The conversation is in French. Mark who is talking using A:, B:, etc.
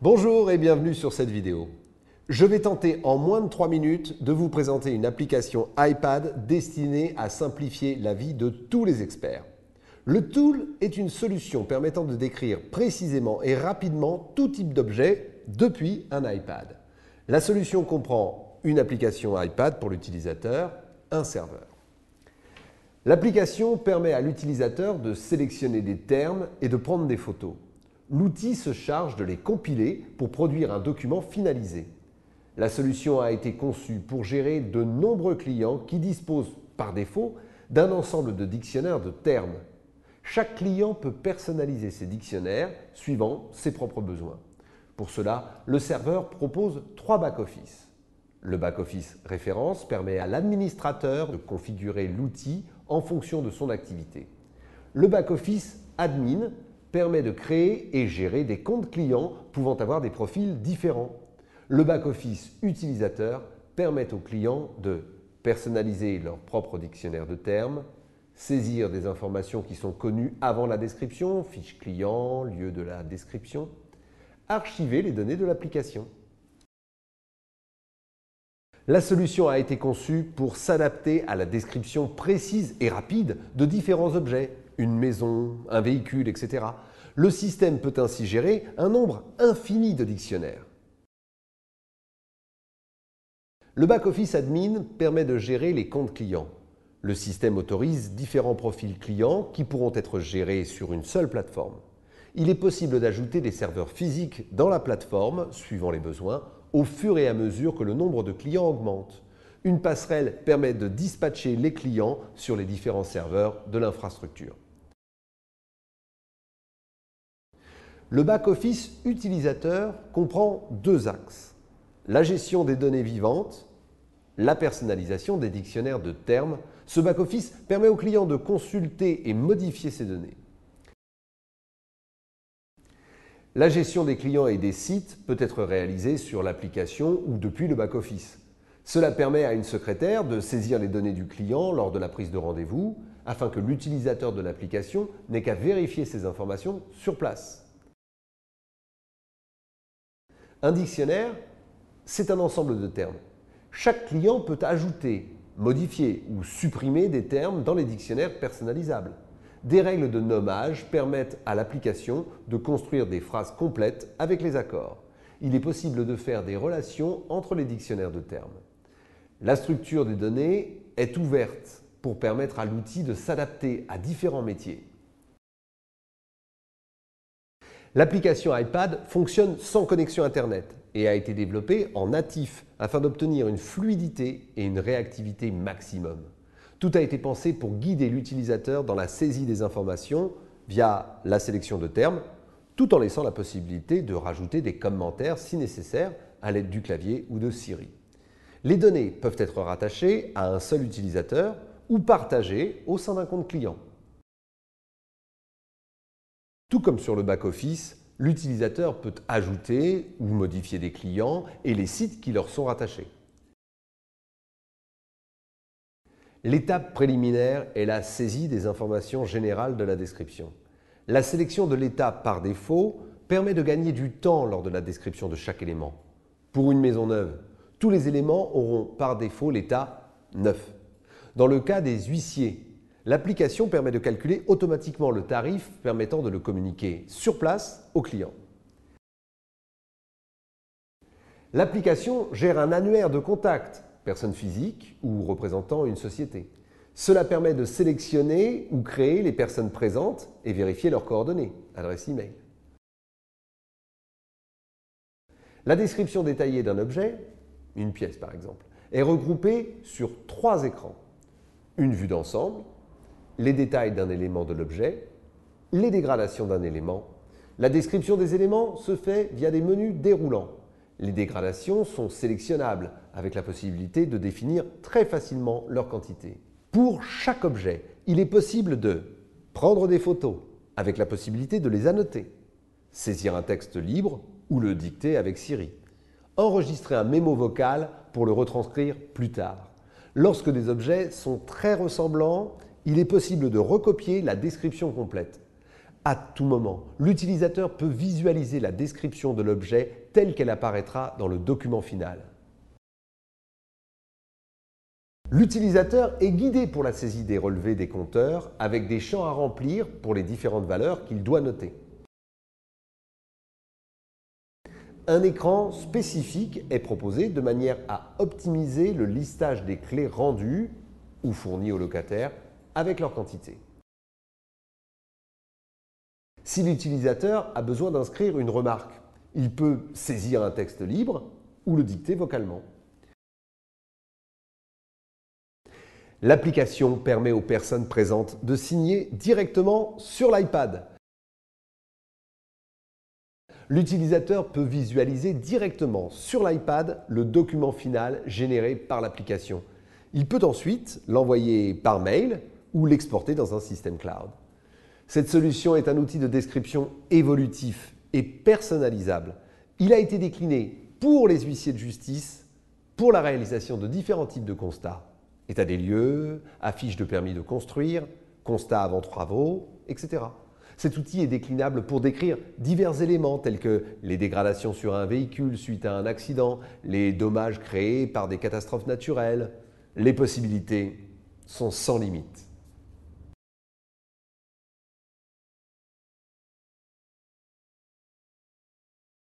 A: Bonjour et bienvenue sur cette vidéo. Je vais tenter en moins de 3 minutes de vous présenter une application iPad destinée à simplifier la vie de tous les experts. Le Tool est une solution permettant de décrire précisément et rapidement tout type d'objet depuis un iPad. La solution comprend une application iPad pour l'utilisateur, un serveur. L'application permet à l'utilisateur de sélectionner des termes et de prendre des photos l'outil se charge de les compiler pour produire un document finalisé. La solution a été conçue pour gérer de nombreux clients qui disposent, par défaut, d'un ensemble de dictionnaires de termes. Chaque client peut personnaliser ses dictionnaires suivant ses propres besoins. Pour cela, le serveur propose trois back-office. Le back-office référence permet à l'administrateur de configurer l'outil en fonction de son activité. Le back-office admin permet de créer et gérer des comptes clients pouvant avoir des profils différents. Le back-office utilisateur permet aux clients de personnaliser leur propre dictionnaire de termes, saisir des informations qui sont connues avant la description, fiche client, lieu de la description, archiver les données de l'application. La solution a été conçue pour s'adapter à la description précise et rapide de différents objets, une maison, un véhicule, etc. Le système peut ainsi gérer un nombre infini de dictionnaires. Le back-office admin permet de gérer les comptes clients. Le système autorise différents profils clients qui pourront être gérés sur une seule plateforme. Il est possible d'ajouter des serveurs physiques dans la plateforme, suivant les besoins, au fur et à mesure que le nombre de clients augmente. Une passerelle permet de dispatcher les clients sur les différents serveurs de l'infrastructure. Le back-office utilisateur comprend deux axes. La gestion des données vivantes, la personnalisation des dictionnaires de termes. Ce back-office permet au client de consulter et modifier ces données. La gestion des clients et des sites peut être réalisée sur l'application ou depuis le back-office. Cela permet à une secrétaire de saisir les données du client lors de la prise de rendez-vous afin que l'utilisateur de l'application n'ait qu'à vérifier ces informations sur place. Un dictionnaire, c'est un ensemble de termes. Chaque client peut ajouter, modifier ou supprimer des termes dans les dictionnaires personnalisables. Des règles de nommage permettent à l'application de construire des phrases complètes avec les accords. Il est possible de faire des relations entre les dictionnaires de termes. La structure des données est ouverte pour permettre à l'outil de s'adapter à différents métiers. L'application iPad fonctionne sans connexion Internet et a été développée en natif afin d'obtenir une fluidité et une réactivité maximum. Tout a été pensé pour guider l'utilisateur dans la saisie des informations via la sélection de termes, tout en laissant la possibilité de rajouter des commentaires si nécessaire à l'aide du clavier ou de Siri. Les données peuvent être rattachées à un seul utilisateur ou partagées au sein d'un compte client. Tout comme sur le back-office, l'utilisateur peut ajouter ou modifier des clients et les sites qui leur sont rattachés. L'étape préliminaire est la saisie des informations générales de la description. La sélection de l'état par défaut permet de gagner du temps lors de la description de chaque élément. Pour une maison neuve, tous les éléments auront par défaut l'état neuf. Dans le cas des huissiers, L'application permet de calculer automatiquement le tarif permettant de le communiquer sur place au client. L'application gère un annuaire de contacts, personne physique ou représentant une société. Cela permet de sélectionner ou créer les personnes présentes et vérifier leurs coordonnées, adresse e-mail. La description détaillée d'un objet, une pièce par exemple, est regroupée sur trois écrans. Une vue d'ensemble, les détails d'un élément de l'objet, les dégradations d'un élément. La description des éléments se fait via des menus déroulants. Les dégradations sont sélectionnables avec la possibilité de définir très facilement leur quantité. Pour chaque objet, il est possible de prendre des photos avec la possibilité de les annoter, saisir un texte libre ou le dicter avec Siri, enregistrer un mémo vocal pour le retranscrire plus tard. Lorsque des objets sont très ressemblants, il est possible de recopier la description complète. À tout moment, l'utilisateur peut visualiser la description de l'objet telle qu'elle apparaîtra dans le document final. L'utilisateur est guidé pour la saisie des relevés des compteurs avec des champs à remplir pour les différentes valeurs qu'il doit noter. Un écran spécifique est proposé de manière à optimiser le listage des clés rendues ou fournies au locataire avec leur quantité. Si l'utilisateur a besoin d'inscrire une remarque, il peut saisir un texte libre ou le dicter vocalement. L'application permet aux personnes présentes de signer directement sur l'iPad. L'utilisateur peut visualiser directement sur l'iPad le document final généré par l'application. Il peut ensuite l'envoyer par mail ou l'exporter dans un système cloud. Cette solution est un outil de description évolutif et personnalisable. Il a été décliné pour les huissiers de justice pour la réalisation de différents types de constats. État des lieux, affiches de permis de construire, constat avant travaux, etc. Cet outil est déclinable pour décrire divers éléments tels que les dégradations sur un véhicule suite à un accident, les dommages créés par des catastrophes naturelles. Les possibilités sont sans limite.